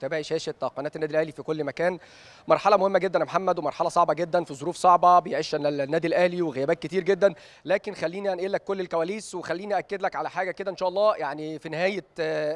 متابعي شاشه قناه النادي الاهلي في كل مكان مرحله مهمه جدا يا محمد ومرحله صعبه جدا في ظروف صعبه بيعيشها النادي الاهلي وغيابات كتير جدا لكن خليني انقل لك كل الكواليس وخليني اكد لك على حاجه كده ان شاء الله يعني في نهايه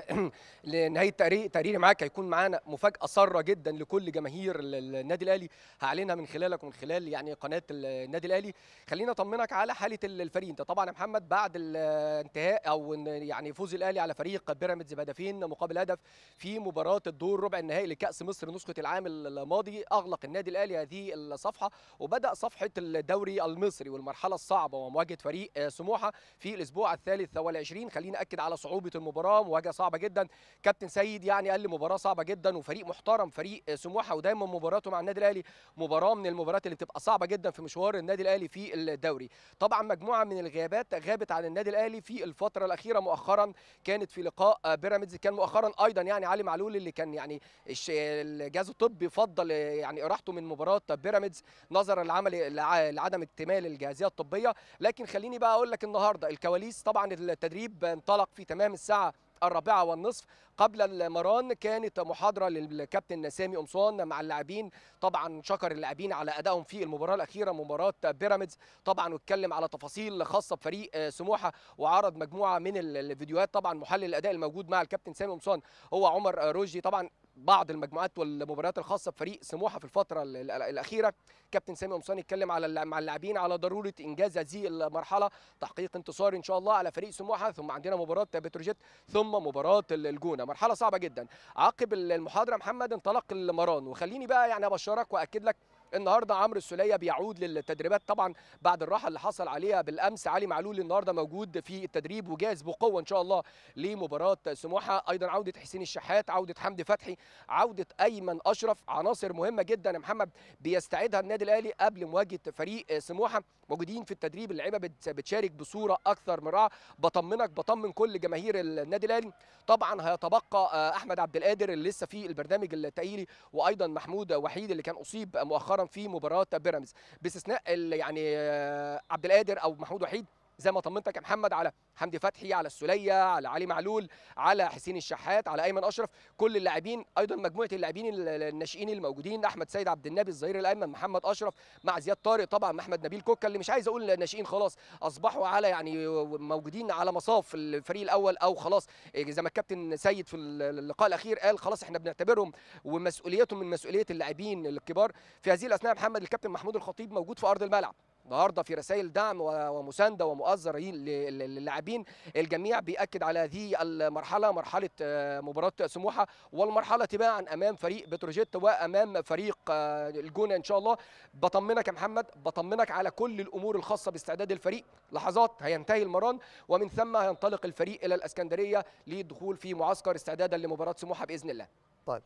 لنهايه تقرير تقريري معاك هيكون معانا مفاجاه ساره جدا لكل جماهير النادي الاهلي هعلنها من خلالك ومن خلال يعني قناه النادي الاهلي خليني اطمنك على حاله الفريق انت طبعا يا محمد بعد انتهاء او يعني فوز الاهلي على فريق بيراميدز بهدفين مقابل هدف في مباراه الدور دور ربع النهائي لكأس مصر نسخة العام الماضي أغلق النادي الأهلي هذه الصفحة وبدأ صفحة الدوري المصري والمرحلة الصعبة ومواجهة فريق آه، سموحة في الأسبوع الثالث والعشرين خليني أكد على صعوبة المباراة مواجهة صعبة جدا كابتن سيد يعني قال لي مباراة صعبة جدا وفريق محترم فريق آه، سموحة ودايما مباراته مع النادي الأهلي مباراة من المباريات اللي بتبقى صعبة جدا في مشوار النادي الأهلي في الدوري طبعا مجموعة من الغيابات غابت عن النادي الأهلي في الفترة الأخيرة مؤخرا كانت في لقاء آه، بيراميدز كان مؤخرا أيضا يعني علي معلول اللي كان يعني الجهاز الطبي فضل يعني اراحته من مباراه بيراميدز نظرا لعمل لعدم اكتمال الجاهزيه الطبيه لكن خليني بقى اقول لك النهارده الكواليس طبعا التدريب انطلق في تمام الساعه الرابعة والنصف قبل المران كانت محاضرة للكابتن سامي قمصان مع اللاعبين طبعا شكر اللاعبين على أدائهم في المباراة الأخيرة مباراة بيراميدز طبعا واتكلم على تفاصيل خاصة بفريق سموحة وعرض مجموعة من الفيديوهات طبعا محلل الأداء الموجود مع الكابتن سامي قمصان هو عمر رشدي طبعا بعض المجموعات والمباريات الخاصه بفريق سموحه في الفتره الاخيره كابتن سامي قمصان اتكلم على مع اللاعبين على ضروره انجاز هذه المرحله تحقيق انتصار ان شاء الله على فريق سموحه ثم عندنا مباراه بتروجيت ثم مباراه الجونه مرحله صعبه جدا عقب المحاضره محمد انطلق المران وخليني بقى يعني ابشرك واكد لك النهارده عمرو السوليه بيعود للتدريبات طبعا بعد الراحه اللي حصل عليها بالامس علي معلول النهارده موجود في التدريب وجاهز بقوه ان شاء الله لمباراه سموحه ايضا عوده حسين الشحات عوده حمدي فتحي عوده ايمن اشرف عناصر مهمه جدا يا محمد بيستعدها النادي الاهلي قبل مواجهه فريق سموحه موجودين في التدريب اللعيبه بتشارك بصوره اكثر من رائعه بطمنك بطمن كل جماهير النادي الاهلي طبعا هيتبقى آه، احمد عبد القادر اللي لسه في البرنامج التاهيلي وايضا محمود وحيد اللي كان اصيب مؤخرا في مباراه بيراميدز باستثناء يعني آه، عبد القادر او محمود وحيد زي ما طمنتك يا محمد على حمدي فتحي على السلية على علي معلول على حسين الشحات على ايمن اشرف كل اللاعبين ايضا مجموعه اللاعبين الناشئين الموجودين احمد سيد عبد النبي الظهير الايمن محمد اشرف مع زياد طارق طبعا احمد نبيل كوكا اللي مش عايز اقول الناشئين خلاص اصبحوا على يعني موجودين على مصاف الفريق الاول او خلاص زي ما الكابتن سيد في اللقاء الاخير قال خلاص احنا بنعتبرهم ومسؤوليتهم من مسؤوليه اللاعبين الكبار في هذه الاثناء محمد الكابتن محمود الخطيب موجود في ارض الملعب النهارده في رسائل دعم ومسانده ومؤازره للاعبين الجميع بياكد على هذه المرحله مرحله آه، مباراه سموحه والمرحله تباعا امام فريق بتروجيت وامام فريق آه، الجونه ان شاء الله بطمنك يا محمد بطمنك على كل الامور الخاصه باستعداد الفريق لحظات هينتهي المران ومن ثم هينطلق الفريق الى الاسكندريه للدخول في معسكر استعدادا لمباراه سموحه باذن الله طيب